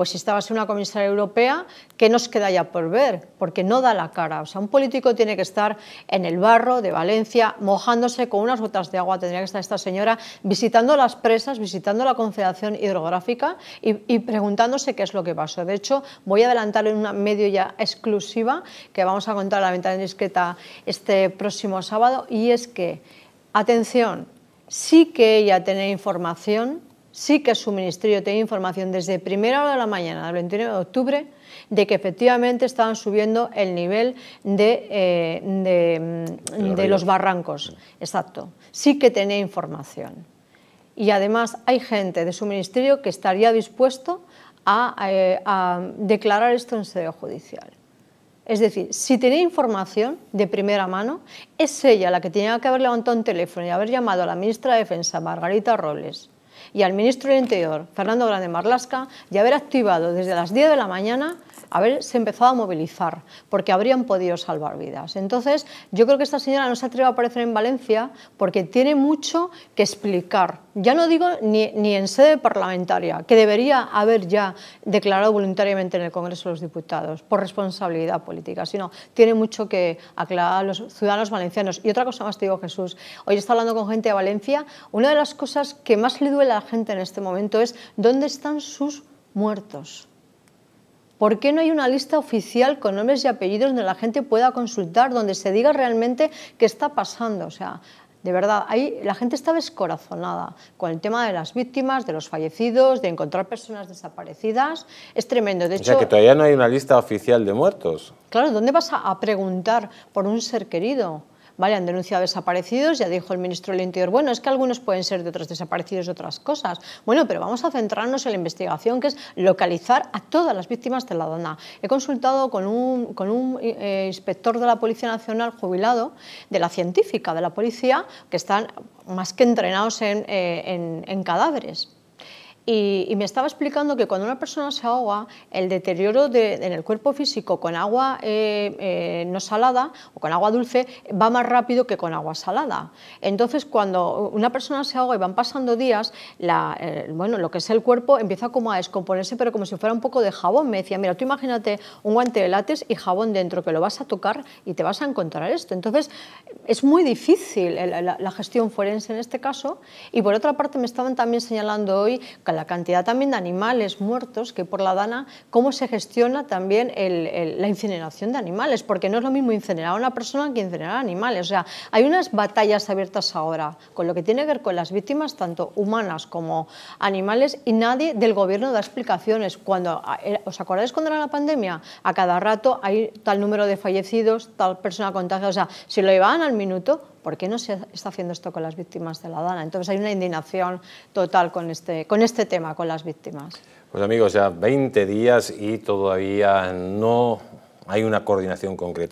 pues si va en una comisaria europea ¿qué nos queda ya por ver, porque no da la cara. O sea, un político tiene que estar en el barro de Valencia, mojándose con unas gotas de agua, tendría que estar esta señora visitando las presas, visitando la Confederación Hidrográfica y, preguntándose qué es lo que pasó. De hecho, voy a adelantar en una medio ya exclusiva que vamos a contar a la ventana discreta este próximo sábado y es que, atención, sí que ella tiene información sí que su ministerio tenía información desde primera hora de la mañana del 21 de octubre de que efectivamente estaban subiendo el nivel de, eh, mm, los barrancos. Exacto. Sí que tenía información. Y además hay gente de su ministerio que estaría dispuesto eh, a, declarar esto en sede judicial. Es decir, si tenía información de primera mano, es ella la que tenía que haber levantado un teléfono y haber llamado a la ministra de Defensa, Margarita Robles, y al ministro del Interior, Fernando Grande Marlasca, y haber activado desde las 10 de la mañana haberse empezado a movilizar, porque habrían podido salvar vidas. Entonces, yo creo que esta señora no se atreve a aparecer en Valencia porque tiene mucho que explicar. Ya no digo ni, ni en sede parlamentaria, que debería haber ya declarado voluntariamente en el Congreso de los Diputados, por responsabilidad política, sino tiene mucho que aclarar a los ciudadanos valencianos. Y otra cosa más te digo, Jesús, hoy está hablando con gente de Valencia, una de las cosas que más le duele la gente en este momento es dónde están sus muertos. ¿Por qué no hay una lista oficial con nombres y apellidos donde la gente pueda consultar, donde se diga realmente qué está pasando? O sea, de verdad, ahí la gente está descorazonada con el tema de las víctimas, de los fallecidos, de encontrar personas desaparecidas. Es tremendo. De o hecho, sea que todavía no hay una lista oficial de muertos. Claro, ¿dónde vas a preguntar por un ser querido? ¿vale? Han denunciado desaparecidos, ya dijo el ministro del Interior, bueno, es que algunos pueden ser de otros desaparecidos, y otras cosas. Bueno, pero vamos a centrarnos en la investigación, que es localizar a todas las víctimas de la dona. He consultado con un, con un eh, inspector de la Policía Nacional jubilado, de la científica de la policía, que están más que entrenados en eh, cadáveres. Y, me estaba explicando que cuando una persona se ahoga, el deterioro en el cuerpo físico con agua eh, eh, no salada o con agua dulce va más rápido que con agua salada. Entonces, cuando una persona se ahoga y van pasando días, eh, bueno, lo que es el cuerpo empieza como a descomponerse, pero como si fuera un poco de jabón. Me decía, mira, tú imagínate un guante de látex y jabón dentro, que lo vas a tocar y te vas a encontrar esto. Entonces, es muy difícil la, gestión forense en este caso. Y por otra parte, me estaban también señalando hoy la cantidad también de animales muertos que por la dana, cómo se gestiona también la incineración de animales, porque no es lo mismo incinerar a una persona que incinerar animales. O sea, hay unas batallas abiertas ahora con lo que tiene que ver con las víctimas, tanto humanas como animales, y nadie del gobierno da explicaciones. Cuando, eh, ¿Os acordáis cuando era la pandemia? A cada rato hay tal número de fallecidos, tal persona contagiada. O sea, si lo llevaban al minuto, ¿por qué no se está haciendo esto con las víctimas de la DANA? Entonces hay una indignación total con este, con este tema, con las víctimas. Pues amigos, ya 20 días y todavía no hay una coordinación concreta.